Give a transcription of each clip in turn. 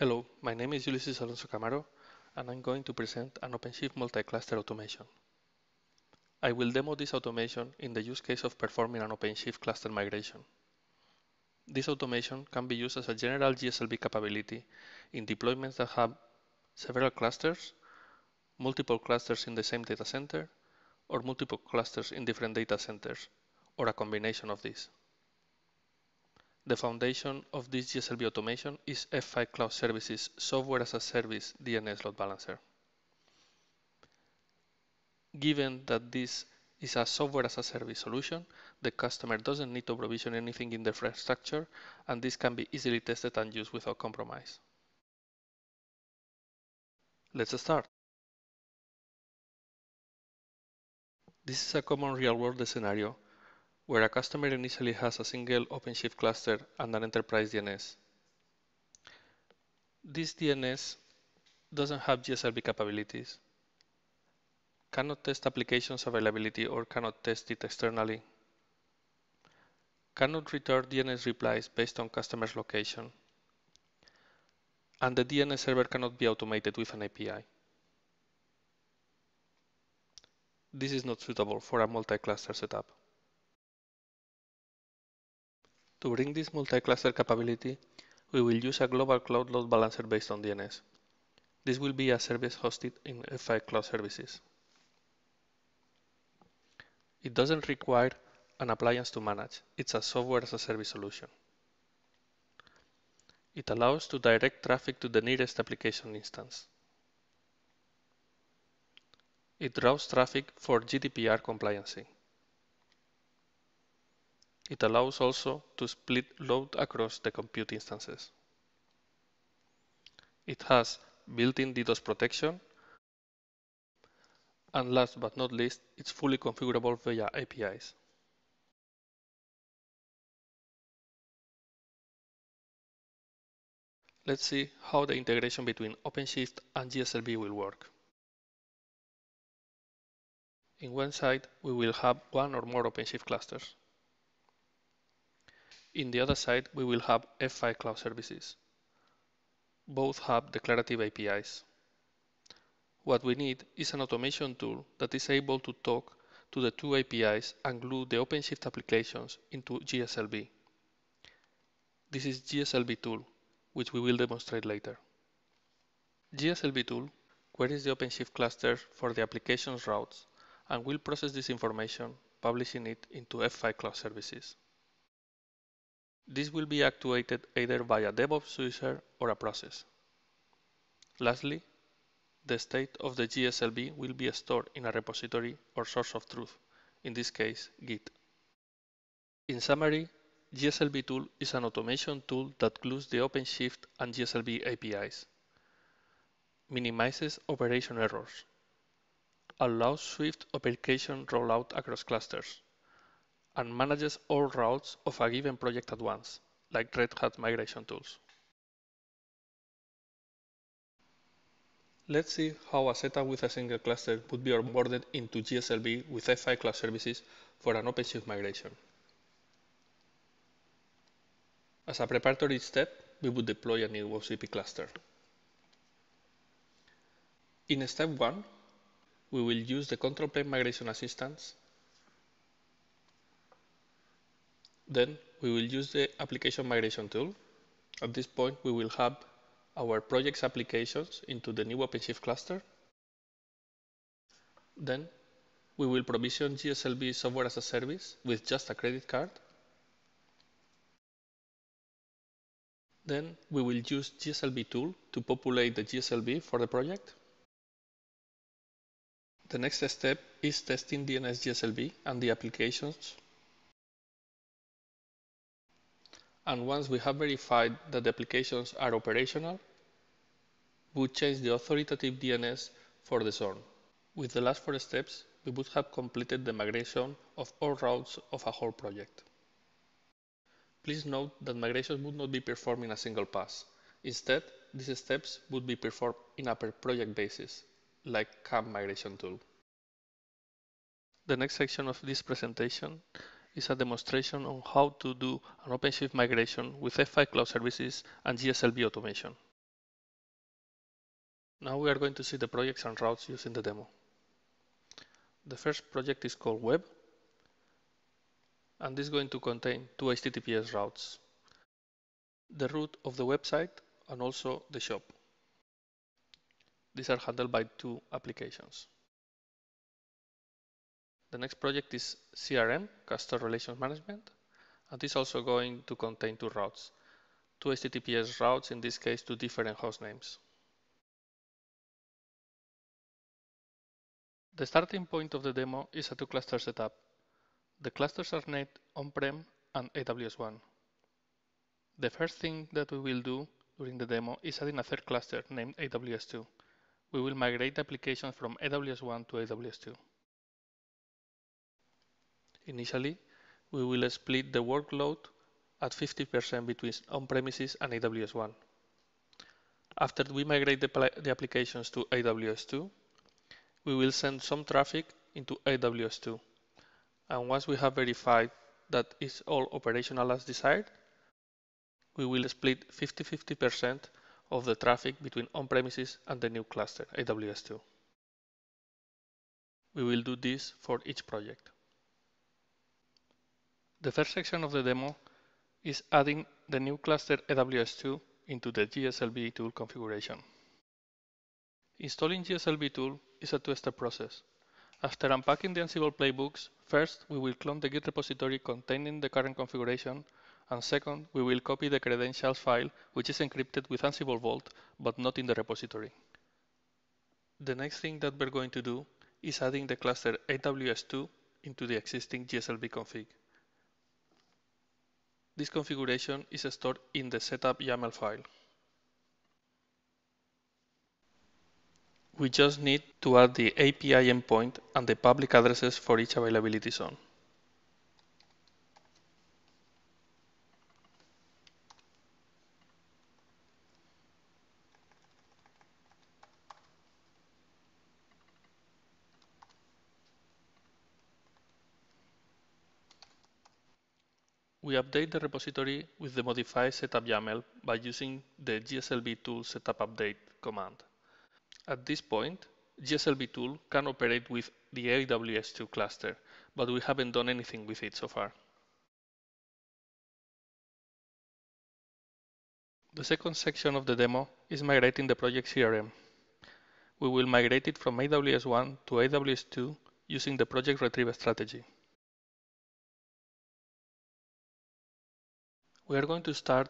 Hello, my name is Ulysses Alonso Camaro, and I'm going to present an OpenShift multi-cluster automation. I will demo this automation in the use case of performing an OpenShift cluster migration. This automation can be used as a general GSLB capability in deployments that have several clusters, multiple clusters in the same data center, or multiple clusters in different data centers, or a combination of these. The foundation of this GSLB automation is F5 Cloud Services Software as a Service DNS Load Balancer. Given that this is a software as a service solution, the customer doesn't need to provision anything in the infrastructure, and this can be easily tested and used without compromise. Let's start. This is a common real-world scenario where a customer initially has a single OpenShift cluster and an enterprise DNS. This DNS doesn't have GSRB capabilities, cannot test applications availability or cannot test it externally, cannot return DNS replies based on customer's location, and the DNS server cannot be automated with an API. This is not suitable for a multi-cluster setup. To bring this multi-cluster capability, we will use a global cloud load balancer based on DNS. This will be a service hosted in F5 Cloud Services. It doesn't require an appliance to manage. It's a software as a service solution. It allows to direct traffic to the nearest application instance. It routes traffic for GDPR compliancy. It allows also to split load across the compute instances. It has built-in DDoS protection. And last but not least, it's fully configurable via APIs. Let's see how the integration between OpenShift and GSLB will work. In one side, we will have one or more OpenShift clusters. In the other side, we will have F5 Cloud Services. Both have declarative APIs. What we need is an automation tool that is able to talk to the two APIs and glue the OpenShift applications into GSLB. This is GSLB tool, which we will demonstrate later. GSLB tool queries the OpenShift cluster for the application's routes and will process this information, publishing it into F5 Cloud Services. This will be actuated either by a DevOps user or a process. Lastly, the state of the GSLB will be stored in a repository or source of truth, in this case Git. In summary, GSLB tool is an automation tool that glues the OpenShift and GSLB APIs, minimizes operation errors, allows swift application rollout across clusters, and manages all routes of a given project at once, like Red Hat migration tools. Let's see how a setup with a single cluster would be onboarded into GSLB with F5 Cloud Services for an OpenShift migration. As a preparatory step, we would deploy a new OCP cluster. In step 1, we will use the control plane migration assistance Then we will use the application migration tool. At this point, we will have our project's applications into the new OpenShift cluster. Then we will provision GSLB software as a service with just a credit card. Then we will use GSLB tool to populate the GSLB for the project. The next step is testing DNS GSLB and the applications And once we have verified that the applications are operational, we would change the authoritative DNS for the zone. With the last four steps, we would have completed the migration of all routes of a whole project. Please note that migrations would not be performed in a single pass. Instead, these steps would be performed in a per-project basis, like CAM migration tool. The next section of this presentation is a demonstration on how to do an OpenShift migration with F5 Cloud Services and GSLB automation. Now we are going to see the projects and routes used in the demo. The first project is called Web, and is going to contain two HTTPS routes, the route of the website and also the shop. These are handled by two applications. The next project is CRM, Customer Relations Management, and this is also going to contain two routes, two HTTPS routes, in this case, two different host names. The starting point of the demo is a two-cluster setup. The clusters are named on-prem and AWS1. The first thing that we will do during the demo is adding a third cluster named AWS2. We will migrate applications from AWS1 to AWS2 initially, we will split the workload at 50% between on-premises and AWS 1. After we migrate the, the applications to AWS 2, we will send some traffic into AWS 2. And once we have verified that is all operational as desired, we will split 50-50% of the traffic between on-premises and the new cluster, AWS 2. We will do this for each project. The first section of the demo is adding the new cluster AWS2 into the GSLB tool configuration. Installing GSLB tool is a two-step process. After unpacking the Ansible playbooks, first we will clone the Git repository containing the current configuration, and second we will copy the credentials file which is encrypted with Ansible Vault but not in the repository. The next thing that we're going to do is adding the cluster AWS2 into the existing GSLB config. This configuration is stored in the setup YAML file. We just need to add the API endpoint and the public addresses for each availability zone. We update the repository with the modify setup YAML by using the gslb tool setup update command. At this point, gslb tool can operate with the AWS2 cluster, but we haven't done anything with it so far. The second section of the demo is migrating the project CRM. We will migrate it from AWS1 to AWS2 using the project retrieve strategy. We are going to start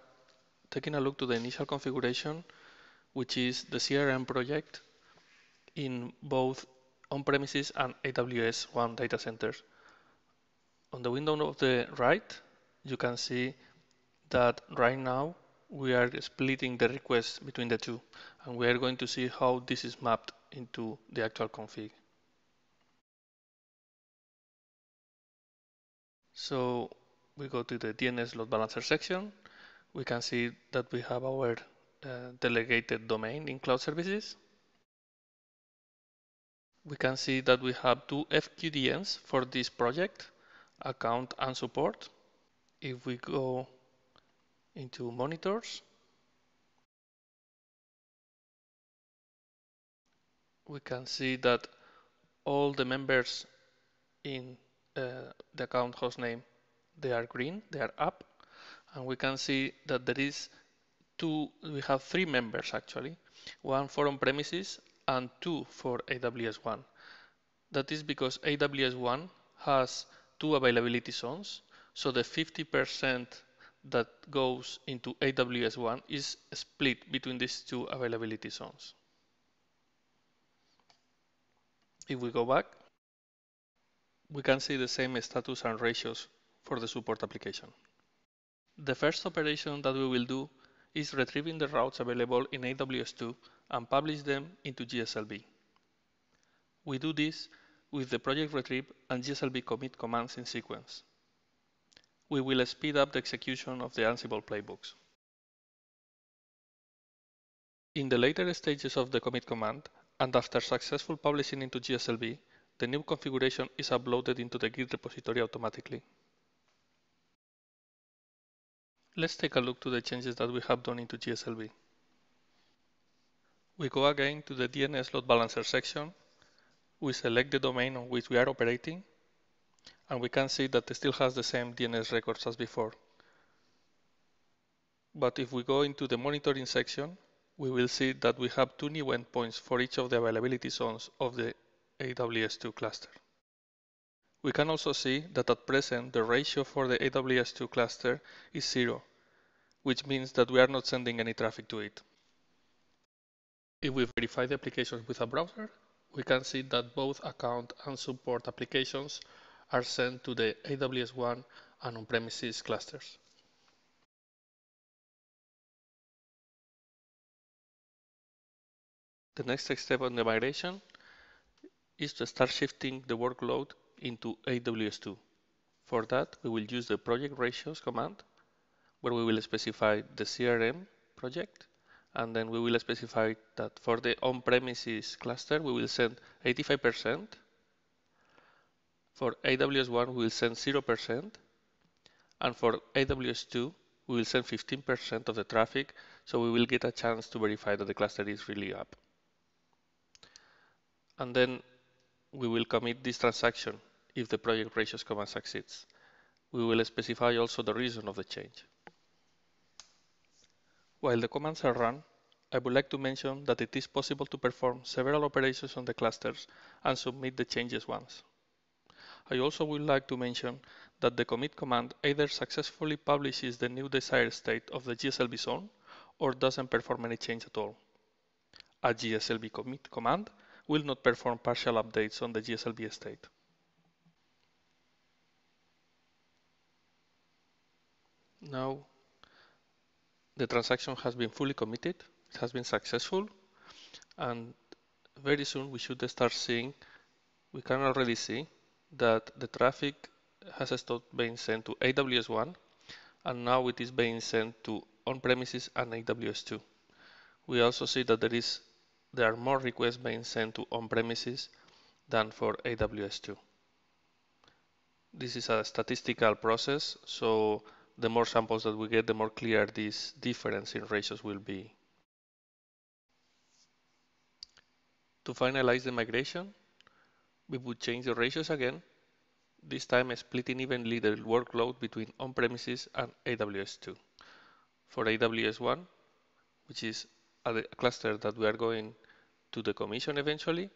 taking a look to the initial configuration, which is the CRM project in both on-premises and AWS One data centers. On the window of the right, you can see that right now we are splitting the requests between the two and we are going to see how this is mapped into the actual config. So we go to the DNS load balancer section, we can see that we have our uh, delegated domain in cloud services. We can see that we have two FQDNs for this project, account and support. If we go into monitors, we can see that all the members in uh, the account hostname they are green, they are up, and we can see that there is two, we have three members actually, one for on-premises and two for AWS1. That is because AWS1 has two availability zones, so the 50% that goes into AWS1 is split between these two availability zones. If we go back, we can see the same status and ratios for the support application. The first operation that we will do is retrieving the routes available in AWS2 and publish them into GSLB. We do this with the project retrieve and GSLB commit commands in sequence. We will speed up the execution of the Ansible playbooks. In the later stages of the commit command, and after successful publishing into GSLB, the new configuration is uploaded into the Git repository automatically. Let's take a look to the changes that we have done into GSLB. We go again to the DNS load balancer section. We select the domain on which we are operating, and we can see that it still has the same DNS records as before. But if we go into the monitoring section, we will see that we have two new endpoints for each of the availability zones of the AWS2 cluster. We can also see that at present the ratio for the AWS2 cluster is zero, which means that we are not sending any traffic to it. If we verify the applications with a browser, we can see that both account and support applications are sent to the AWS1 and on-premises clusters. The next step on the migration is to start shifting the workload into AWS2. For that, we will use the project ratios command, where we will specify the CRM project, and then we will specify that for the on-premises cluster, we will send 85%. For AWS1, we will send 0%. And for AWS2, we will send 15% of the traffic, so we will get a chance to verify that the cluster is really up. And then we will commit this transaction if the project ratios command succeeds. We will specify also the reason of the change. While the commands are run, I would like to mention that it is possible to perform several operations on the clusters and submit the changes once. I also would like to mention that the commit command either successfully publishes the new desired state of the GSLB zone or doesn't perform any change at all. A GSLB commit command will not perform partial updates on the GSLB state. now the transaction has been fully committed, it has been successful, and very soon we should start seeing, we can already see that the traffic has stopped being sent to AWS1 and now it is being sent to on-premises and AWS2. We also see that there is there are more requests being sent to on-premises than for AWS2. This is a statistical process, so the more samples that we get, the more clear this difference in ratios will be. To finalize the migration, we would change the ratios again, this time splitting evenly the workload between on-premises and AWS2. For AWS1, which is a cluster that we are going to the commission eventually,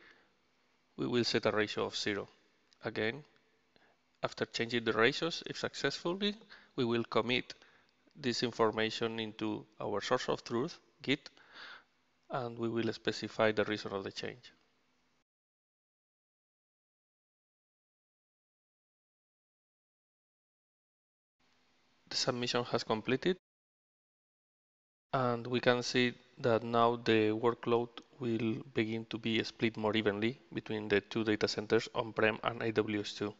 we will set a ratio of zero. Again, after changing the ratios, if successfully, we will commit this information into our source of truth, Git, and we will specify the reason of the change. The submission has completed and we can see that now the workload will begin to be split more evenly between the two data centers on-prem and AWS2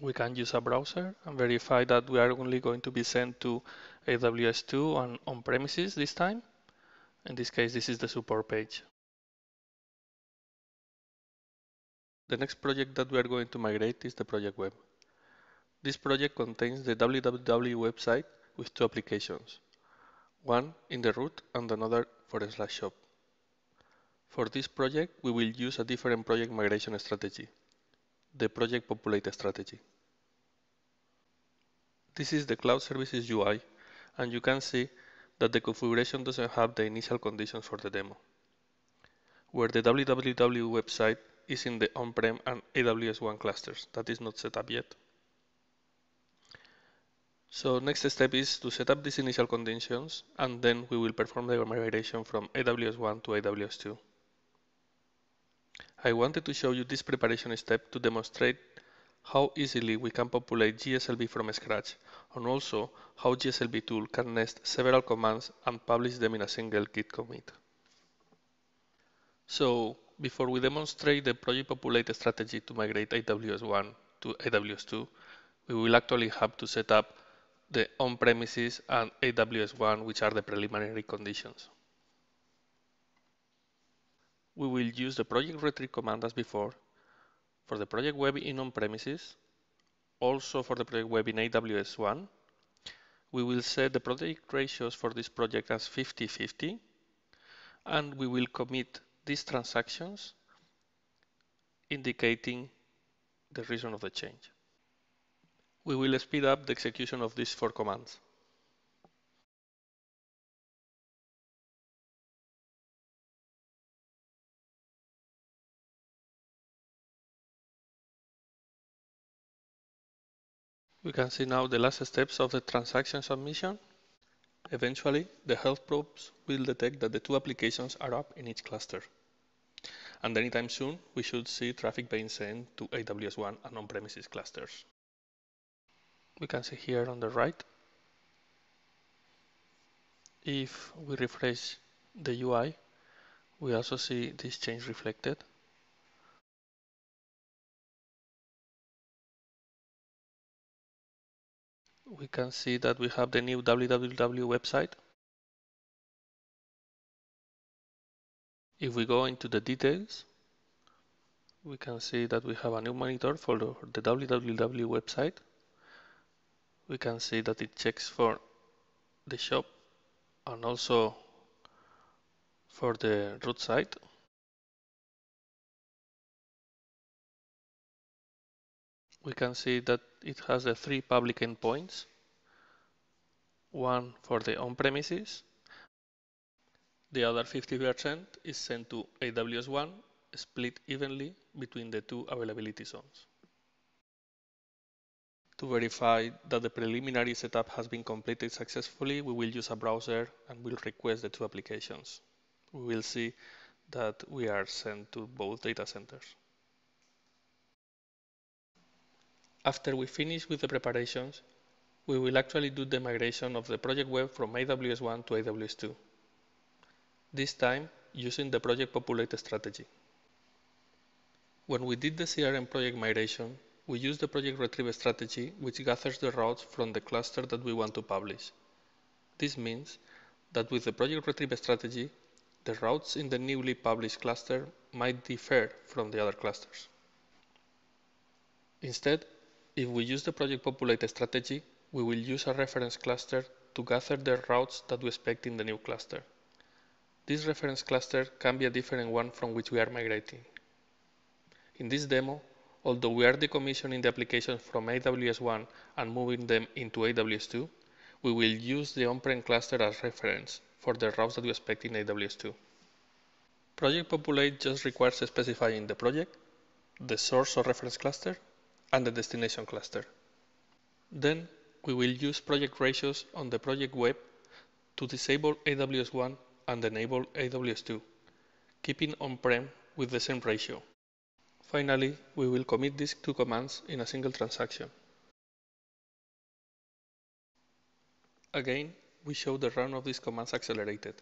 we can use a browser and verify that we are only going to be sent to AWS2 and on-premises this time. In this case, this is the support page. The next project that we are going to migrate is the project web. This project contains the www website with two applications, one in the root and another for the slash shop. For this project, we will use a different project migration strategy the Project Populate strategy. This is the Cloud Services UI, and you can see that the configuration doesn't have the initial conditions for the demo. Where the www website is in the on-prem and AWS-1 clusters, that is not set up yet. So next step is to set up these initial conditions and then we will perform the migration from AWS-1 to AWS-2. I wanted to show you this preparation step to demonstrate how easily we can populate GSLB from scratch and also how GSLB tool can nest several commands and publish them in a single git commit. So before we demonstrate the project populate strategy to migrate AWS1 to AWS2, we will actually have to set up the on-premises and AWS1 which are the preliminary conditions we will use the project retrieve command as before for the project web in on-premises, also for the project web in AWS1. We will set the project ratios for this project as 50-50, and we will commit these transactions indicating the reason of the change. We will speed up the execution of these four commands. We can see now the last steps of the transaction submission. Eventually, the health probes will detect that the two applications are up in each cluster. And anytime soon, we should see traffic being sent to AWS1 and on-premises clusters. We can see here on the right, if we refresh the UI, we also see this change reflected we can see that we have the new www website. If we go into the details, we can see that we have a new monitor for the www website. We can see that it checks for the shop and also for the root site. We can see that it has the three public endpoints, one for the on-premises, the other 50% is sent to AWS1, split evenly between the two availability zones. To verify that the preliminary setup has been completed successfully, we will use a browser and will request the two applications. We will see that we are sent to both data centers. After we finish with the preparations, we will actually do the migration of the project web from AWS1 to AWS2, this time using the project populate strategy. When we did the CRM project migration, we used the project retrieve strategy which gathers the routes from the cluster that we want to publish. This means that with the project retrieve strategy, the routes in the newly published cluster might differ from the other clusters. Instead, if we use the project populate strategy, we will use a reference cluster to gather the routes that we expect in the new cluster. This reference cluster can be a different one from which we are migrating. In this demo, although we are decommissioning the applications from AWS1 and moving them into AWS2, we will use the on-prem cluster as reference for the routes that we expect in AWS2. Project Populate just requires specifying the project, the source or reference cluster, and the destination cluster. Then we will use project ratios on the project web to disable AWS1 and enable AWS2, keeping on-prem with the same ratio. Finally, we will commit these two commands in a single transaction. Again, we show the run of these commands accelerated,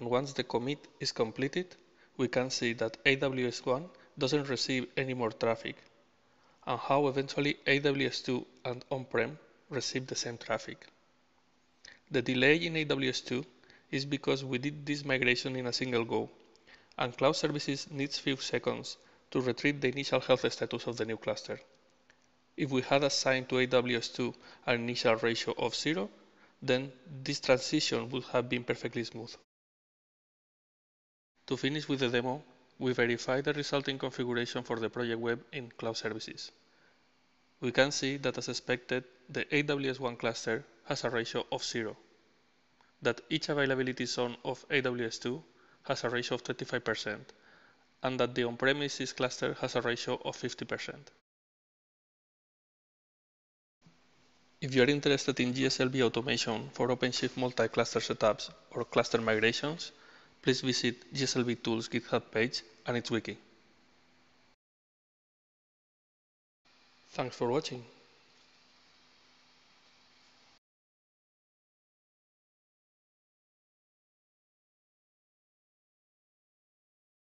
and once the commit is completed, we can see that AWS1 doesn't receive any more traffic, and how eventually AWS2 and on-prem receive the same traffic. The delay in AWS2 is because we did this migration in a single go, and cloud services needs few seconds to retrieve the initial health status of the new cluster. If we had assigned to AWS2 an initial ratio of 0, then this transition would have been perfectly smooth. To finish with the demo, we verify the resulting configuration for the project web in Cloud Services. We can see that as expected, the AWS-1 cluster has a ratio of 0, that each availability zone of AWS-2 has a ratio of 25%, and that the on-premises cluster has a ratio of 50%. If you are interested in GSLB automation for OpenShift multi-cluster setups or cluster migrations, please visit GSLV Tools GitHub page and its wiki. Thanks for watching.